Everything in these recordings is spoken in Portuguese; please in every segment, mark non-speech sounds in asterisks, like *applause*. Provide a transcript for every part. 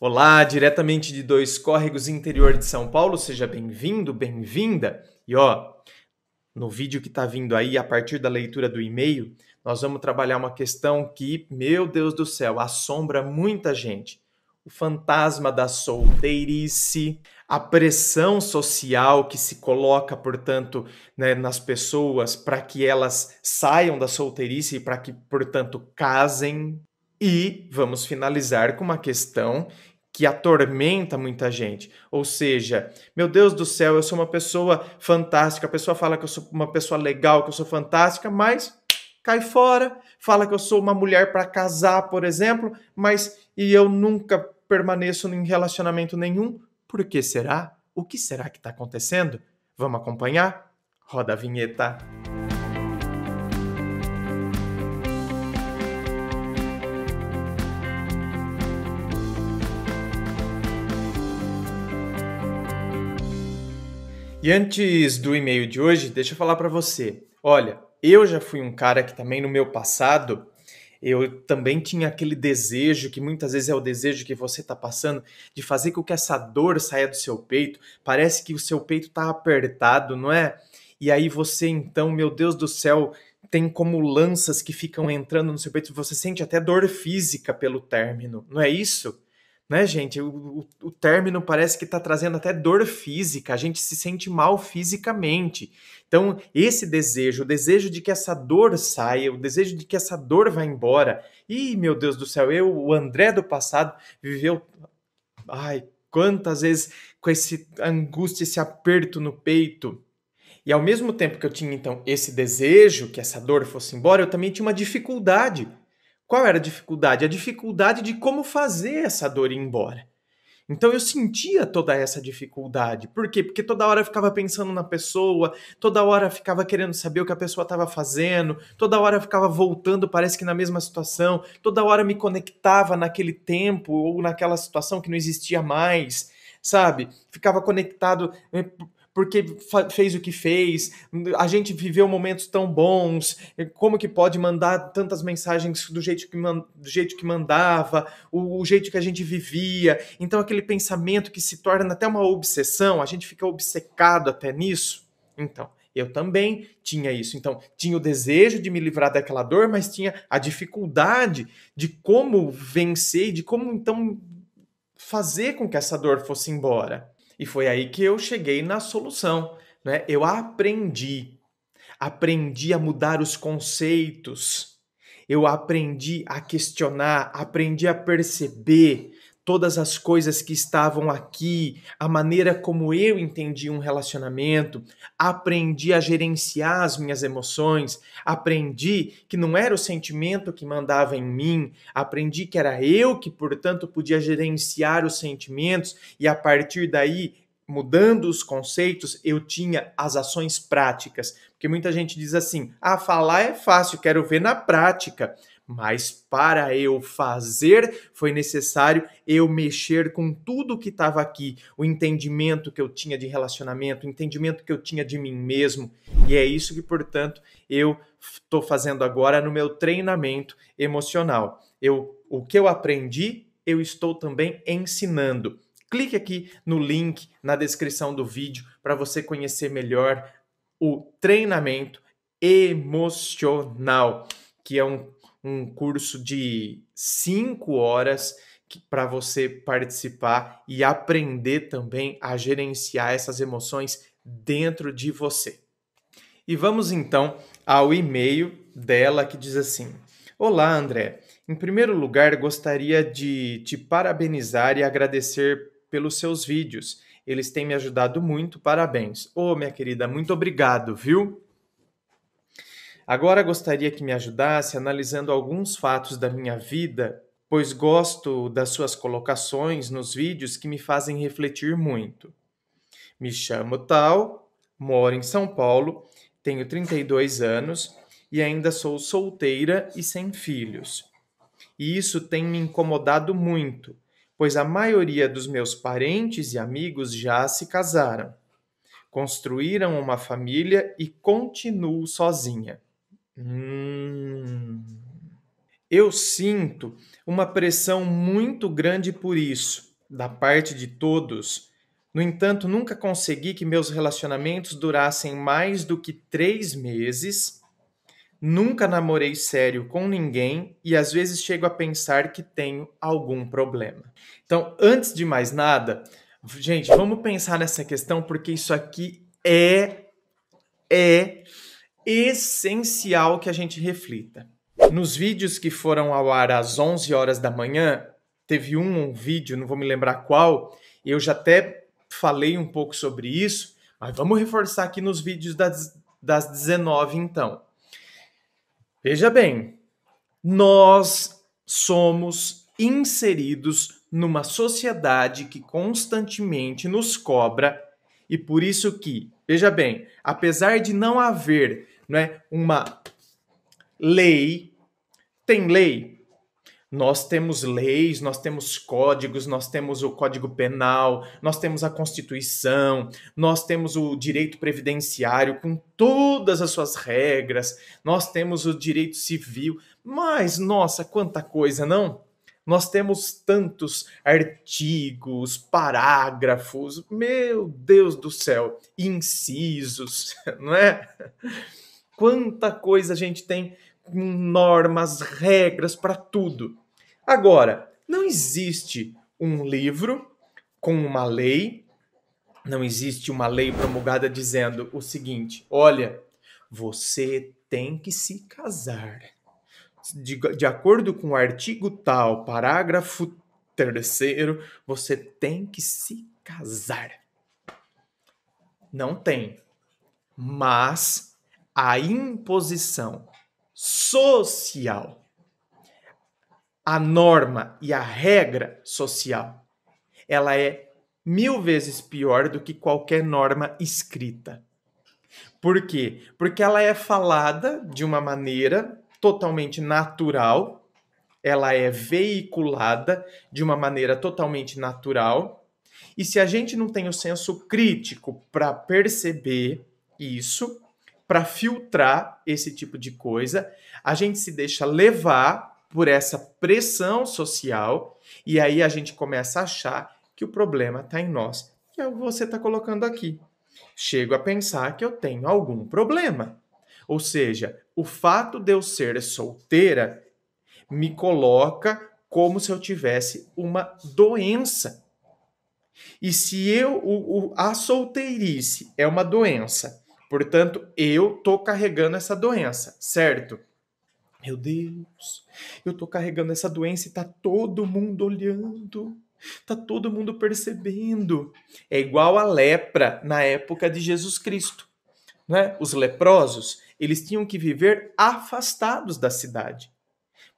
Olá, diretamente de Dois Córregos, interior de São Paulo, seja bem-vindo, bem-vinda. E ó, no vídeo que está vindo aí, a partir da leitura do e-mail, nós vamos trabalhar uma questão que, meu Deus do céu, assombra muita gente. O fantasma da solteirice, a pressão social que se coloca, portanto, né, nas pessoas para que elas saiam da solteirice e para que, portanto, casem. E vamos finalizar com uma questão que atormenta muita gente. Ou seja, meu Deus do céu, eu sou uma pessoa fantástica, a pessoa fala que eu sou uma pessoa legal, que eu sou fantástica, mas cai fora, fala que eu sou uma mulher para casar, por exemplo, mas e eu nunca permaneço em relacionamento nenhum. Por que será? O que será que está acontecendo? Vamos acompanhar? Roda a vinheta. E antes do e-mail de hoje, deixa eu falar para você. Olha, eu já fui um cara que também no meu passado eu também tinha aquele desejo, que muitas vezes é o desejo que você está passando, de fazer com que essa dor saia do seu peito. Parece que o seu peito está apertado, não é? E aí você, então, meu Deus do céu, tem como lanças que ficam entrando no seu peito. Você sente até dor física pelo término, não é isso? né, gente? O, o, término parece que está trazendo até dor física, a gente se sente mal fisicamente. Então, esse desejo, o desejo de que essa dor saia, o desejo de que essa dor vá embora. E meu Deus do céu, eu, o André do passado, viveu. Ai, quantas vezes com esse angústia, esse aperto no peito. E ao mesmo tempo que eu tinha então esse desejo que essa dor fosse embora, eu também tinha uma dificuldade qual era a dificuldade? A dificuldade de como fazer essa dor ir embora. Então eu sentia toda essa dificuldade. Por quê? Porque toda hora eu ficava pensando na pessoa, toda hora eu ficava querendo saber o que a pessoa estava fazendo, toda hora eu ficava voltando, parece que na mesma situação, toda hora eu me conectava naquele tempo ou naquela situação que não existia mais, sabe? Ficava conectado eh, porque fez o que fez, a gente viveu momentos tão bons, como que pode mandar tantas mensagens do jeito que, man, do jeito que mandava, o, o jeito que a gente vivia. Então, aquele pensamento que se torna até uma obsessão, a gente fica obcecado até nisso. Então, eu também tinha isso. Então, tinha o desejo de me livrar daquela dor, mas tinha a dificuldade de como vencer, de como então fazer com que essa dor fosse embora. E foi aí que eu cheguei na solução. Né? Eu aprendi. Aprendi a mudar os conceitos. Eu aprendi a questionar, aprendi a perceber, todas as coisas que estavam aqui, a maneira como eu entendi um relacionamento, aprendi a gerenciar as minhas emoções, aprendi que não era o sentimento que mandava em mim, aprendi que era eu que, portanto, podia gerenciar os sentimentos e a partir daí mudando os conceitos, eu tinha as ações práticas. Porque muita gente diz assim: ah, falar é fácil, quero ver na prática. Mas para eu fazer, foi necessário eu mexer com tudo que estava aqui, o entendimento que eu tinha de relacionamento, o entendimento que eu tinha de mim mesmo. E é isso que, portanto, eu estou fazendo agora no meu treinamento emocional. Eu, o que eu aprendi, eu estou também ensinando. Clique aqui no link na descrição do vídeo para você conhecer melhor o treinamento emocional, que é um um curso de cinco horas para você participar e aprender também a gerenciar essas emoções dentro de você. E vamos então ao e-mail dela que diz assim: Olá, André. Em primeiro lugar, gostaria de te parabenizar e agradecer pelos seus vídeos. Eles têm me ajudado muito, parabéns. Ô, oh, minha querida, muito obrigado, viu? Agora gostaria que me ajudasse analisando alguns fatos da minha vida, pois gosto das suas colocações nos vídeos que me fazem refletir muito. Me chamo Tal, moro em São Paulo, tenho 32 anos e ainda sou solteira e sem filhos. E isso tem me incomodado muito, pois a maioria dos meus parentes e amigos já se casaram, construíram uma família e continuo sozinha Hum. Eu sinto uma pressão muito grande por isso, da parte de todos. No entanto, nunca consegui que meus relacionamentos durassem mais do que três meses. Nunca namorei sério com ninguém e às vezes chego a pensar que tenho algum problema. Então, antes de mais nada, gente, vamos pensar nessa questão porque isso aqui é é essencial que a gente reflita. Nos vídeos que foram ao ar às 11 horas da manhã, teve um, um vídeo, não vou me lembrar qual, eu já até falei um pouco sobre isso, mas vamos reforçar aqui nos vídeos das, das 19 então. Veja bem, nós somos inseridos numa sociedade que constantemente nos cobra e por isso que, veja bem, apesar de não haver né, uma lei. Tem lei? Nós temos leis, nós temos códigos, nós temos o Código Penal, nós temos a Constituição, nós temos o direito previdenciário com todas as suas regras, nós temos o direito civil, mas nossa, quanta coisa, não? Nós temos tantos artigos, parágrafos, meu Deus do céu, incisos, *laughs* não é? Quanta coisa a gente tem com normas, regras para tudo. Agora, não existe um livro com uma lei, não existe uma lei promulgada dizendo o seguinte: olha, você tem que se casar. De, de acordo com o artigo tal, parágrafo terceiro, você tem que se casar. Não tem. Mas a imposição social, a norma e a regra social, ela é mil vezes pior do que qualquer norma escrita. Por quê? Porque ela é falada de uma maneira totalmente natural, ela é veiculada de uma maneira totalmente natural. E se a gente não tem o senso crítico para perceber isso, para filtrar esse tipo de coisa, a gente se deixa levar por essa pressão social e aí a gente começa a achar que o problema está em nós, que é o que você está colocando aqui. Chego a pensar que eu tenho algum problema. Ou seja, o fato de eu ser solteira me coloca como se eu tivesse uma doença. E se eu o, o, a solteirice é uma doença Portanto, eu tô carregando essa doença, certo? Meu Deus, eu tô carregando essa doença e tá todo mundo olhando. Tá todo mundo percebendo. É igual a lepra na época de Jesus Cristo, né? Os leprosos, eles tinham que viver afastados da cidade.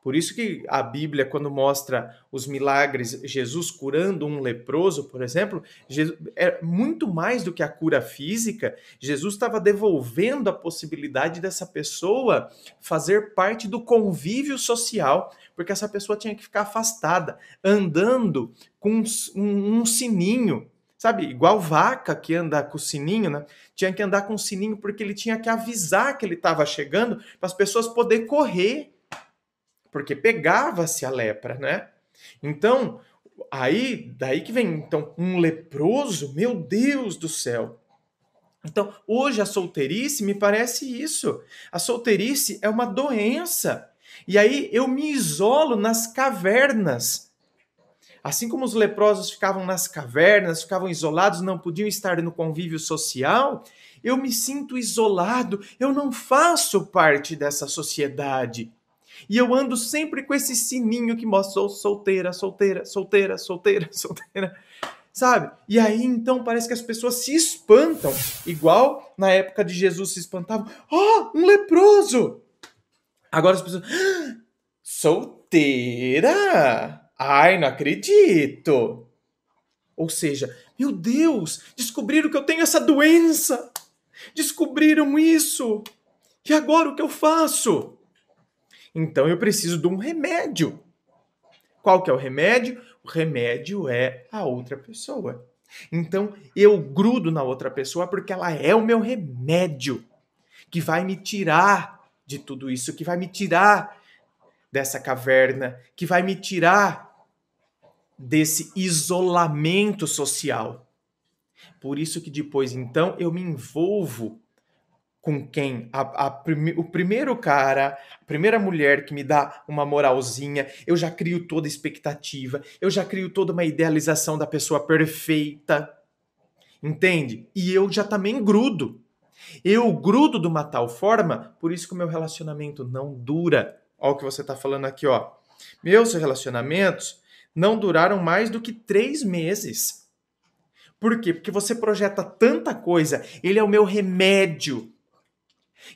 Por isso que a Bíblia, quando mostra os milagres, Jesus curando um leproso, por exemplo, Jesus, é muito mais do que a cura física. Jesus estava devolvendo a possibilidade dessa pessoa fazer parte do convívio social, porque essa pessoa tinha que ficar afastada, andando com um, um, sininho sabe, igual vaca que anda com o sininho, né? Tinha que andar com o sininho porque ele tinha que avisar que ele estava chegando para as pessoas poder correr porque pegava-se a lepra, né? Então, aí, daí que vem então um leproso, meu Deus do céu. Então, hoje a solteirice me parece isso. A solteirice é uma doença. E aí eu me isolo nas cavernas. Assim como os leprosos ficavam nas cavernas, ficavam isolados, não podiam estar no convívio social, eu me sinto isolado, eu não faço parte dessa sociedade. E eu ando sempre com esse sininho que mostra sou solteira, solteira, solteira, solteira, *laughs* solteira. Sabe? E aí então parece que as pessoas se espantam, igual na época de Jesus se espantavam: "Oh, um leproso!". Agora as pessoas: ah, "Solteira? Ai, não acredito!". Ou seja, meu Deus, descobriram que eu tenho essa doença. Descobriram isso. E agora o que eu faço? Então eu preciso de um remédio. Qual que é o remédio? O remédio é a outra pessoa. Então eu grudo na outra pessoa porque ela é o meu remédio que vai me tirar de tudo isso, que vai me tirar dessa caverna, que vai me tirar desse isolamento social. Por isso que depois então eu me envolvo com quem a, a prime, o primeiro cara, a primeira mulher que me dá uma moralzinha, eu já crio toda expectativa, eu já crio toda uma idealização da pessoa perfeita. Entende? E eu já também grudo. Eu grudo de uma tal forma, por isso que o meu relacionamento não dura. Olha o que você está falando aqui, ó. Meus relacionamentos não duraram mais do que três meses. Por quê? Porque você projeta tanta coisa, ele é o meu remédio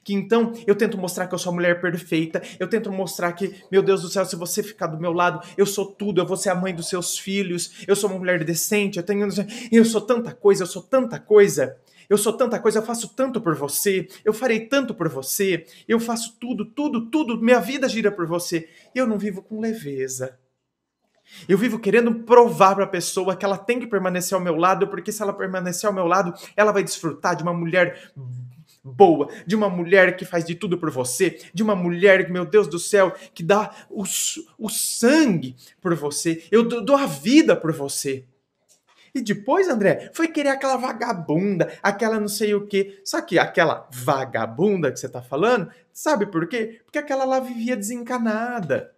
que então eu tento mostrar que eu sou a mulher perfeita, eu tento mostrar que, meu Deus do céu, se você ficar do meu lado, eu sou tudo, eu vou ser a mãe dos seus filhos, eu sou uma mulher decente, eu tenho. Eu sou tanta coisa, eu sou tanta coisa. Eu sou tanta coisa, eu faço tanto por você, eu farei tanto por você, eu faço tudo, tudo, tudo, minha vida gira por você. eu não vivo com leveza. Eu vivo querendo provar para a pessoa que ela tem que permanecer ao meu lado, porque se ela permanecer ao meu lado, ela vai desfrutar de uma mulher boa, de uma mulher que faz de tudo por você, de uma mulher, meu Deus do céu, que dá o, o sangue por você, eu dou a vida por você. E depois, André, foi querer aquela vagabunda, aquela não sei o quê. Só que aquela vagabunda que você tá falando, sabe por quê? Porque aquela lá vivia desencanada.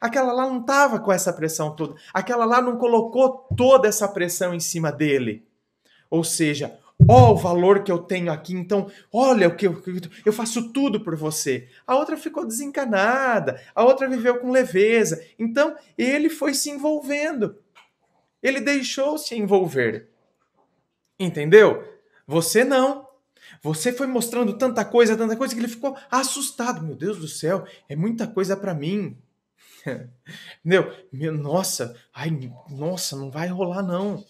Aquela lá não tava com essa pressão toda. Aquela lá não colocou toda essa pressão em cima dele. Ou seja, ó o valor que eu tenho aqui, então olha o que eu, eu faço tudo por você. A outra ficou desencanada, a outra viveu com leveza. Então ele foi se envolvendo. Ele deixou se envolver. Entendeu? Você não. Você foi mostrando tanta coisa, tanta coisa que ele ficou assustado. Meu Deus do céu, é muita coisa para mim. *laughs* Entendeu? Meu, nossa, ai, nossa, não vai rolar não.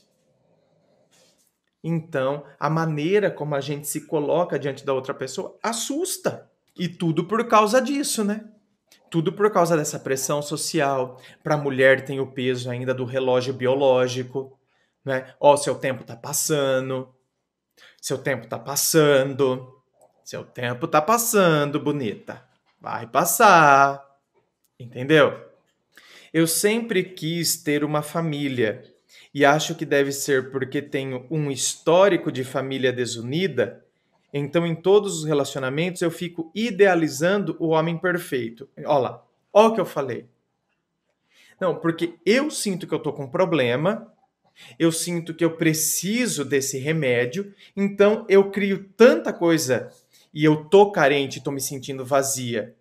Então, a maneira como a gente se coloca diante da outra pessoa assusta. E tudo por causa disso, né? Tudo por causa dessa pressão social. Para a mulher tem o peso ainda do relógio biológico, né? Ó, oh, seu tempo tá passando. Seu tempo tá passando. Seu tempo tá passando, bonita. Vai passar. Entendeu? Eu sempre quis ter uma família e acho que deve ser porque tenho um histórico de família desunida, então em todos os relacionamentos eu fico idealizando o homem perfeito. Olha lá, olha o que eu falei. Não, porque eu sinto que eu tô com um problema, eu sinto que eu preciso desse remédio, então eu crio tanta coisa e eu tô carente, tô me sentindo vazia.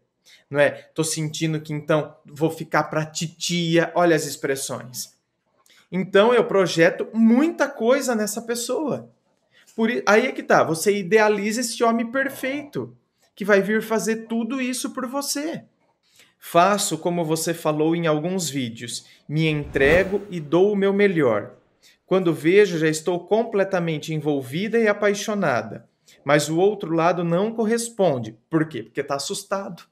Não é? Tô sentindo que então vou ficar para titia, olha as expressões então eu projeto muita coisa nessa pessoa. Por aí é que tá, você idealiza esse homem perfeito que vai vir fazer tudo isso por você. Faço como você falou em alguns vídeos, me entrego e dou o meu melhor. Quando vejo, já estou completamente envolvida e apaixonada, mas o outro lado não corresponde. Por quê? Porque está assustado.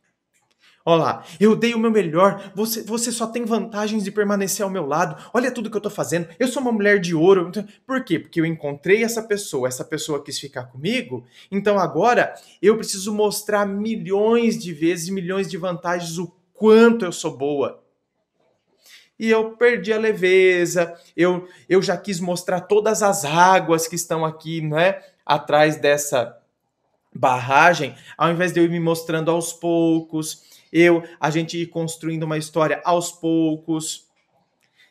Olha lá, eu dei o meu melhor, você, você só tem vantagens de permanecer ao meu lado, olha tudo que eu tô fazendo, eu sou uma mulher de ouro. Então, por quê? Porque eu encontrei essa pessoa, essa pessoa quis ficar comigo, então agora eu preciso mostrar milhões de vezes, milhões de vantagens, o quanto eu sou boa. E eu perdi a leveza, eu, eu já quis mostrar todas as águas que estão aqui, é, atrás dessa barragem, ao invés de eu ir me mostrando aos poucos, eu, a gente ir construindo uma história aos poucos.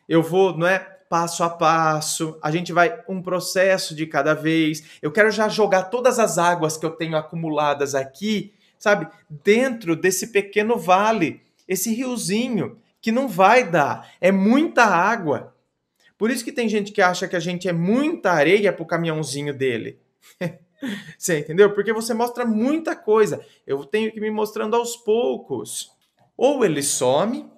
Eu vou, não é? Passo a passo, a gente vai um processo de cada vez. Eu quero já jogar todas as águas que eu tenho acumuladas aqui, sabe? Dentro desse pequeno vale, esse riozinho que não vai dar, é muita água. Por isso que tem gente que acha que a gente é muita areia pro caminhãozinho dele. *laughs* Você entendeu? Porque você mostra muita coisa. Eu tenho que me mostrando aos poucos. Ou ele some,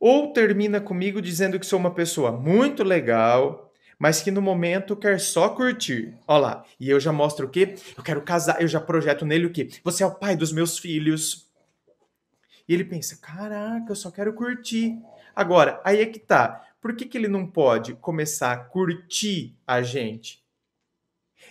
ou termina comigo dizendo que sou uma pessoa muito legal, mas que no momento quer só curtir. Olha lá, e eu já mostro o quê? Eu quero casar, eu já projeto nele o quê? Você é o pai dos meus filhos. E ele pensa: caraca, eu só quero curtir. Agora, aí é que tá. Por que, que ele não pode começar a curtir a gente?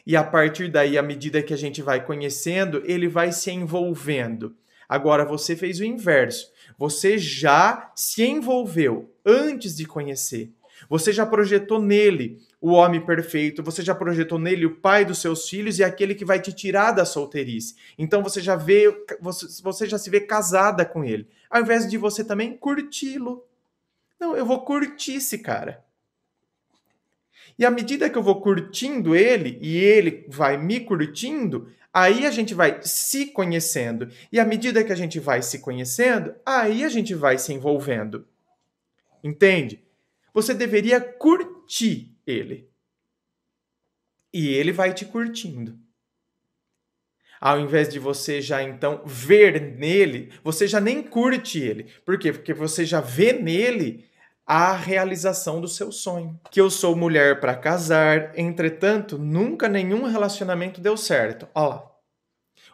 e a partir daí, à medida que a gente vai conhecendo, ele vai se envolvendo. Agora você fez o inverso. Você já se envolveu antes de conhecer. Você já projetou nele o homem perfeito, você já projetou nele o pai dos seus filhos e aquele que vai te tirar da solteirice. Então você já vê, você, já se vê casada com ele, ao invés de você também curti-lo. Não, eu vou curtir esse cara. E à medida que eu vou curtindo ele e ele vai me curtindo, aí a gente vai se conhecendo. E à medida que a gente vai se conhecendo, aí a gente vai se envolvendo. Entende? Você deveria curtir ele. E ele vai te curtindo. Ao invés de você já então ver nele, você já nem curte ele. Por quê? Porque você já vê nele à realização do seu sonho. Que eu sou mulher para casar, entretanto, nunca nenhum relacionamento deu certo. Olha lá.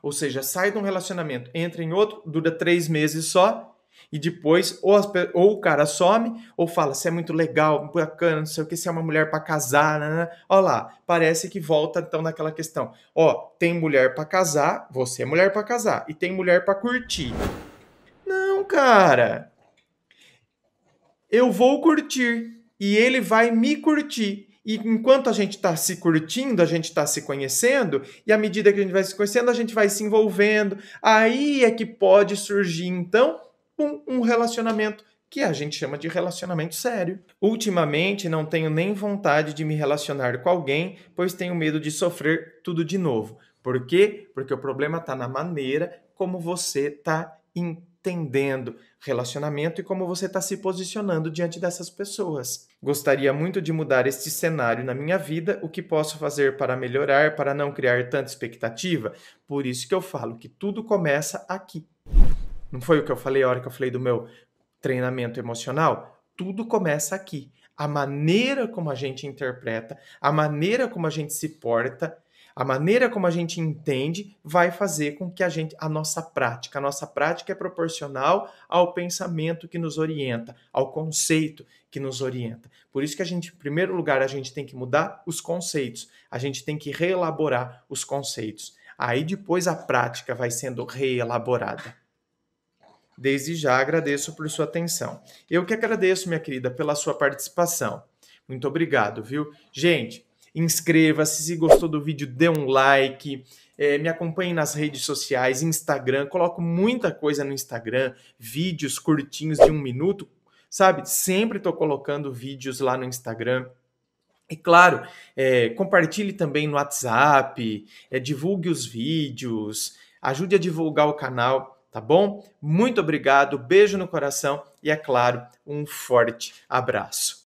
Ou seja, sai de um relacionamento, entra em outro, dura três meses só, e depois ou, as, ou o cara some, ou fala, você é muito legal, bacana, não sei o que, você é uma mulher para casar, né? olha né, né. lá, parece que volta então naquela questão. Ó, tem mulher para casar, você é mulher para casar, e tem mulher para curtir. Não, cara eu vou curtir e ele vai me curtir. E enquanto a gente está se curtindo, a gente está se conhecendo, e à medida que a gente vai se conhecendo, a gente vai se envolvendo. Aí é que pode surgir, então, um, um relacionamento que a gente chama de relacionamento sério. Ultimamente, não tenho nem vontade de me relacionar com alguém, pois tenho medo de sofrer tudo de novo. Por quê? Porque o problema está na maneira como você está entendendo relacionamento e como você está se posicionando diante dessas pessoas. Gostaria muito de mudar este cenário na minha vida, o que posso fazer para melhorar, para não criar tanta expectativa? Por isso que eu falo que tudo começa aqui. Não foi o que eu falei a hora que eu falei do meu treinamento emocional? Tudo começa aqui. A maneira como a gente interpreta, a maneira como a gente se porta, a maneira como a gente entende vai fazer com que a gente a nossa prática, a nossa prática é proporcional ao pensamento que nos orienta, ao conceito que nos orienta. Por isso que a gente, em primeiro lugar, a gente tem que mudar os conceitos. A gente tem que reelaborar os conceitos. Aí depois a prática vai sendo reelaborada. Desde já agradeço por sua atenção. Eu que agradeço, minha querida, pela sua participação. Muito obrigado, viu? Gente, inscreva-se. Se gostou do vídeo, dê um like. É, me acompanhe nas redes sociais, Instagram, coloco muita coisa no Instagram, vídeos curtinhos de um minuto, sabe? Sempre estou colocando vídeos lá no Instagram. E claro, é, compartilhe também no WhatsApp, é, divulgue os vídeos, ajude a divulgar o canal, tá bom? Muito obrigado, beijo no coração e, é claro, um forte abraço.